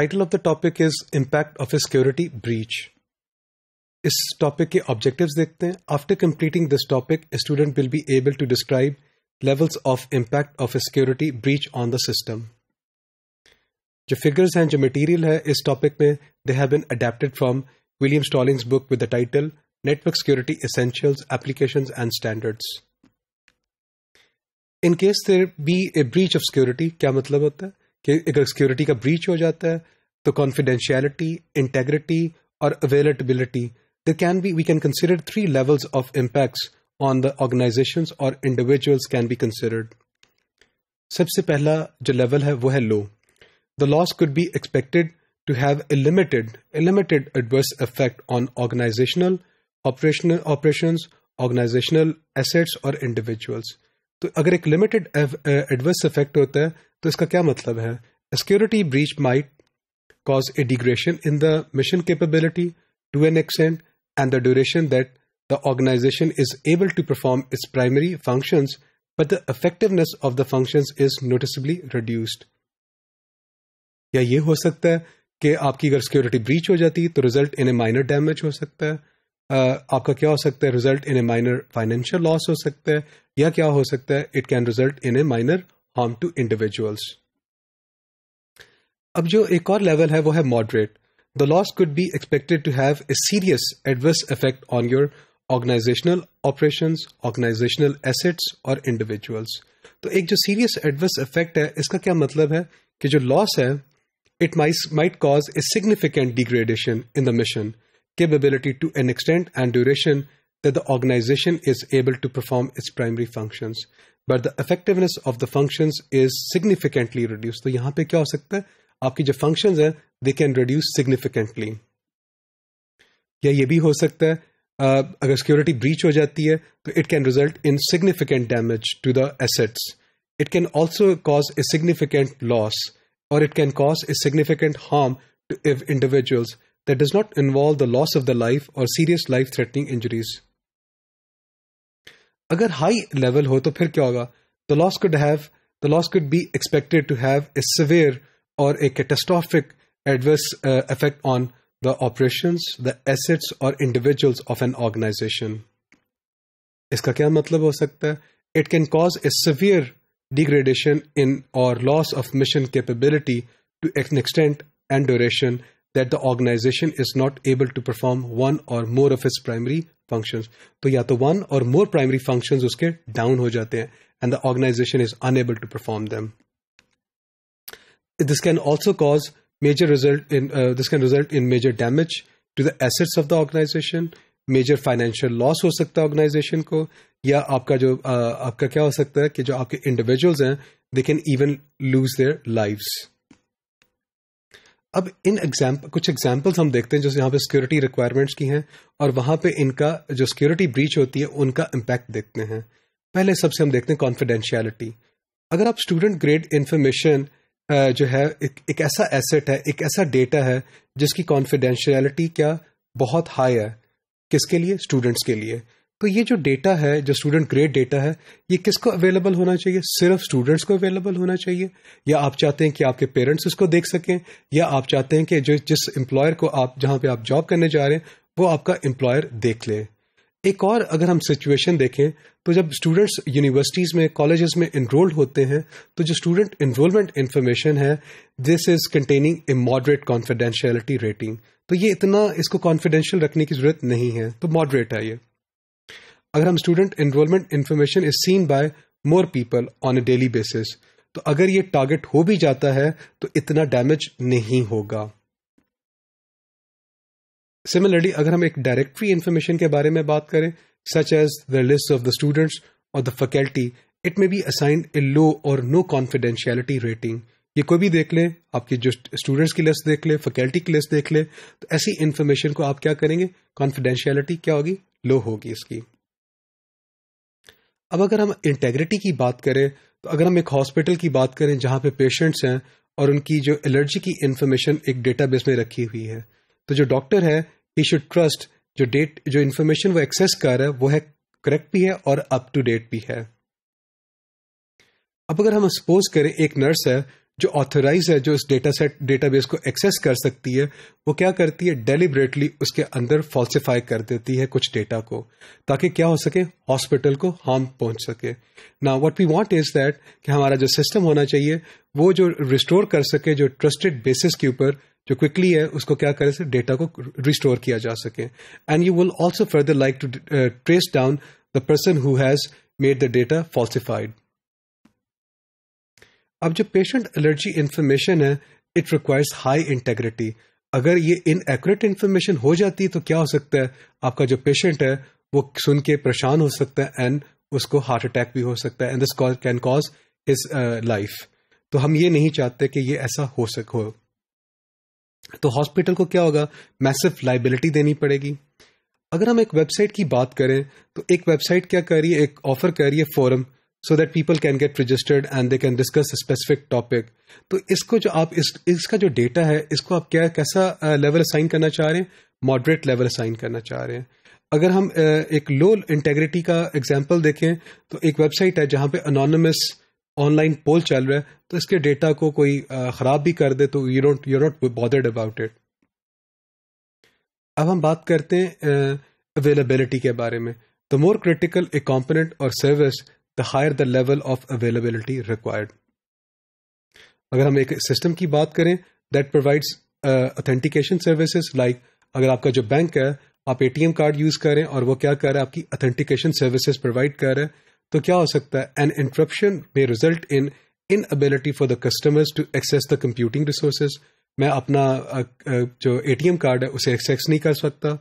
Title of the topic is impact of a security breach इस topic के objectives देखते हैं after completing this topic student will be able to describe levels of impact of a security breach on the system जो figures हैं जो material है इस topic में they have been adapted from William Stallings book with the title network security essentials applications and standards in case there be a breach of security क्या मतलब होता है कि अगर सिक्योरिटी का ब्रीच हो जाता है तो कॉन्फिडेंशियलिटी इंटेग्रिटी और availability the can be we can consider three levels of impacts on the organisation or individuals can be considered सबसे पहला जो लेवल है वो है low the loss could be expected to have a limited a limited adverse effect on organizational, operational operations, organizational or individuals तो अगर एक limited adverse effect होता है तो इसका क्या मतलब है security breach might cause a degradation in the mission capability to an extent and the duration that the organisation is able to perform its primary function but the effectiveness of the function is noticeably reduced या ये हो सकता है कि आपकी अगर security breach हो जाती है तो result in a minor damage हो सकता है Uh, आपका क्या हो सकता है result in a minor financial loss हो सकता है या क्या हो सकता है it can result in a minor harm to individuals अब जो एक और लेवल है वो है moderate the loss could be expected to have a serious adverse effect on your organisational operation organisational assets or individuals तो एक जो सीरियस एडवर्स इफेक्ट है इसका क्या मतलब है कि जो लॉस है it might, might cause a significant degradation in the mission, capability to an extent and duration, that the organization is able to perform its primary functions, but the effectiveness of the functions is significantly reduced. So, yahan pe kya ho sakta hai? functions they can reduce significantly. Ya ye bhi ho sakta hai, security breach ho jati it can result in significant damage to the assets. It can also cause a significant loss, or it can cause a significant harm to individuals that does not involve the loss of the life or serious life threatening injuries. अगर high level हो तो फिर क्या होगा the loss could have the loss could be expected to have a severe or a catastrophic adverse effect on the operation the assets or individuals of an organisation इसका क्या मतलब हो सकता है it can cause a severe degradation in or loss of mission capability to an extent and duration that the organisation is not able to perform one or more of its primary function तो या तो one or more primary function उसके down हो जाते हैं and the organisation is unable to perform them this can also cause major result in this can result in major damage to the assets of the organisation major financial loss हो सकता है organisation को या आपका जो uh, आपका क्या हो सकता है कि जो आपके इंडिविजुअल्स हैं they can even lose their lives अब इन एग्जाम्पल कुछ एग्जाम्पल्स हम देखते हैं जैसे यहाँ पे सिक्योरिटी रिक्वायरमेंट्स की हैं और वहां पे इनका जो सिक्योरिटी ब्रीच होती है उनका इम्पैक्ट देखते हैं पहले सबसे हम देखते हैं कॉन्फिडेंशियलिटी अगर आप स्टूडेंट ग्रेड इन्फॉर्मेशन जो है एक, एक ऐसा एसेट है एक ऐसा डेटा है जिसकी कॉन्फिडेंशियलिटी क्या बहुत हाई है किसके लिए स्टूडेंट्स के लिए तो ये जो डेटा है जो स्टूडेंट ग्रेड डेटा है ये किसको अवेलेबल होना चाहिए सिर्फ स्टूडेंट्स को अवेलेबल होना चाहिए या आप चाहते हैं कि आपके पेरेंट्स उसको देख सकें या आप चाहते हैं कि जो जिस एम्प्लॉयर को आप जहां पे आप जॉब करने जा रहे हैं वो आपका एम्प्लॉयर देख लें एक और अगर हम सिचुएशन देखें तो जब स्टूडेंट्स यूनिवर्सिटीज़ में कॉलेजेस में इनरोल्ड होते हैं तो जो स्टूडेंट इनरोलमेंट इन्फॉर्मेशन है this is containing a moderate confidentiality rating तो ये इतना इसको कॉन्फिडेंशियल रखने की ज़रूरत नहीं है तो मॉडरेट है ये अगर हम student enrolment information is seen by more people on a daily basis तो अगर ये टारगेट हो भी जाता है तो इतना डैमेज नहीं होगा सिमिलरली अगर हम एक डायरेक्टरी इन्फॉर्मेशन के बारे में बात करें such as the list of the students or the faculty it may be assigned a low or no confidentiality rating ये कोई भी देख ले आपकी जो स्टूडेंट्स की लिस्ट देख ले फैकल्टी की लिस्ट देख ले तो ऐसी इन्फॉर्मेशन को आप क्या करेंगे कॉन्फिडेंशियलिटी क्या होगी लो होगी इसकी अब अगर हम इंटेग्रिटी की बात करें तो अगर हम एक हॉस्पिटल की बात करें जहां पे पेशेंट्स हैं और उनकी जो एलर्जी की इन्फॉर्मेशन एक डेटाबेस में रखी हुई है तो जो डॉक्टर है ही शुड ट्रस्ट जो डेट जो इन्फॉर्मेशन वो एक्सेस कर रहा है वो है करेक्ट भी है और अप टू डेट भी है अब अगर हम सपोज करें एक नर्स है जो ऑथोराइज है जो इस डेटा सेट डेटाबेस को एक्सेस कर सकती है वो क्या करती है डेलिबरेटली उसके अंदर फॉल्सिफाई कर देती है कुछ डेटा को ताकि क्या हो सके हॉस्पिटल को हार्म पहुंच सके ना what we want is that कि हमारा जो सिस्टम होना चाहिए वो जो रिस्टोर कर सके जो ट्रस्टेड बेसिस के ऊपर जो क्विकली है उसको क्या करे से डेटा को रिस्टोर किया जा सके and you will also further like to trace down the person who has made the data falsified अब जो पेशेंट एलर्जी इन्फॉर्मेशन है इट रिक्वायर्स हाई इंटेग्रिटी अगर ये इनएक्यूरेट इन्फॉर्मेशन हो जाती है तो क्या हो सकता है आपका जो पेशेंट है वो सुन के परेशान हो सकता है एंड उसको हार्ट अटैक भी हो सकता है and this can cause his life तो हम ये नहीं चाहते कि ये ऐसा हो सक हो तो हॉस्पिटल को क्या होगा मैसिव लाइबिलिटी देनी पड़ेगी अगर हम एक वेबसाइट की बात करें तो एक वेबसाइट क्या कर रही है एक ऑफर कर रही है forum so that people can get registered and they can discuss specific topic तो इसको जो आप इस इसका जो डेटा है इसको आप क्या कैसा लेवल असाइन करना चाह रहे हैं मॉडरेट लेवल असाइन करना चाह रहे हैं अगर हम एक लो इंटेग्रिटी का एग्जाम्पल देखें तो एक वेबसाइट है जहां पे अनोनमस ऑनलाइन पोल चल रहा है तो इसके डेटा को कोई खराब भी कर दे तो you don't you not bothered about it अब हम बात करते हैं अवेलेबिलिटी के बारे में the more critical a component or service the higher the level of availability required अगर हम एक सिस्टम की बात करें that provides authentication services like अगर आपका जो बैंक है आप एटीएम कार्ड यूज करें और वो क्या कर रहा है आपकी ऑथेंटिकेशन सर्विसेज प्रोवाइड कर रहे है तो क्या हो सकता है an interruption may result in inability for the customers to access the computing resources मैं अपना uh, uh, जो एटीएम कार्ड है उसे एक्सेस नहीं कर सकता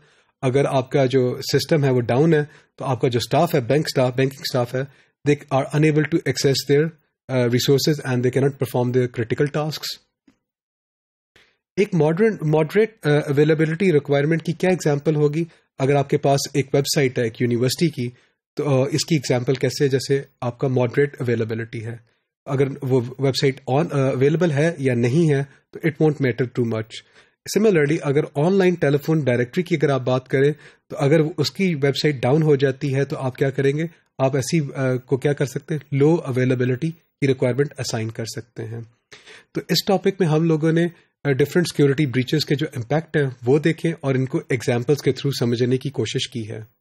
अगर आपका जो सिस्टम है वो डाउन है तो आपका जो स्टाफ है बैंक स्टाफ बैंकिंग स्टाफ है they are unable to access their uh, resources and they cannot perform their critical tasks. एक मॉडरेट मॉडरेट अवेलेबिलिटी रिक्वायरमेंट की क्या एग्जाम्पल होगी अगर आपके पास एक वेबसाइट है एक यूनिवर्सिटी की तो uh, इसकी एग्जाम्पल कैसे है जैसे आपका मॉडरेट अवेलेबिलिटी है अगर वो वेबसाइट ऑन अवेलेबल है या नहीं है तो it won't matter too much similarly अगर ऑनलाइन टेलीफोन डायरेक्टरी की अगर आप बात करें तो अगर उसकी वेबसाइट डाउन हो जाती है तो आप क्या करेंगे आप ऐसी को क्या कर सकते हैं लो अवेलेबिलिटी की रिक्वायरमेंट असाइन कर सकते हैं तो इस टॉपिक में हम लोगों ने डिफरेंट सिक्योरिटी ब्रीचेस के जो इम्पैक्ट हैं वो देखें और इनको एग्जाम्पल्स के थ्रू समझने की कोशिश की है